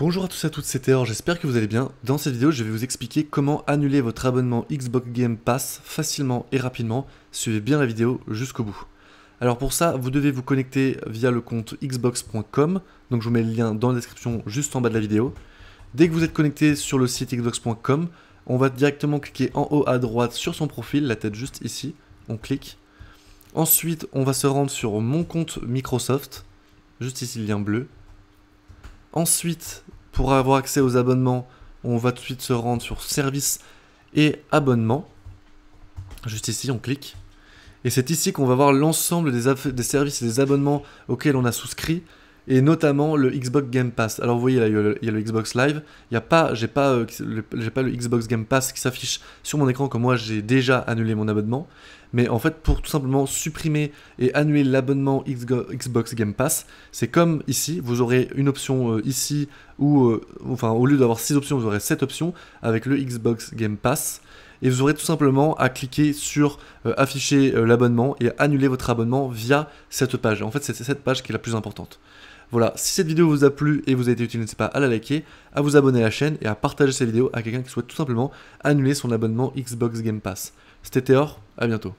Bonjour à tous et à toutes, c'est Théor, j'espère que vous allez bien. Dans cette vidéo, je vais vous expliquer comment annuler votre abonnement Xbox Game Pass facilement et rapidement. Suivez bien la vidéo jusqu'au bout. Alors pour ça, vous devez vous connecter via le compte xbox.com, donc je vous mets le lien dans la description juste en bas de la vidéo. Dès que vous êtes connecté sur le site xbox.com, on va directement cliquer en haut à droite sur son profil, la tête juste ici, on clique. Ensuite, on va se rendre sur mon compte Microsoft, juste ici le lien bleu, Ensuite, pour avoir accès aux abonnements, on va tout de suite se rendre sur services et abonnements. Juste ici, on clique. Et c'est ici qu'on va voir l'ensemble des, des, services et des abonnements auxquels on a souscrit et notamment le Xbox Game Pass. Alors vous voyez là, il y a le, Xbox Live, il y a pas, j'ai pas, euh, j'ai pas le Xbox Game Pass qui s'affiche sur mon écran comme moi j'ai déjà annulé mon abonnement. Mais en fait, pour tout simplement supprimer et annuler l'abonnement Xbox Game Pass, c'est comme ici, vous aurez une option euh, ici où, euh, enfin, au lieu d'avoir 6 options, vous aurez 7 options avec le Xbox Game Pass et vous aurez tout simplement à cliquer sur afficher l'abonnement et annuler votre abonnement via cette page. En fait, c'est cette page qui est la plus importante. Voilà, si cette vidéo vous a plu et vous a été utile, n'hésitez pas à la liker, à vous abonner à la chaîne et à partager cette vidéo à quelqu'un qui souhaite tout simplement annuler son abonnement Xbox Game Pass. C'était Théor, à bientôt.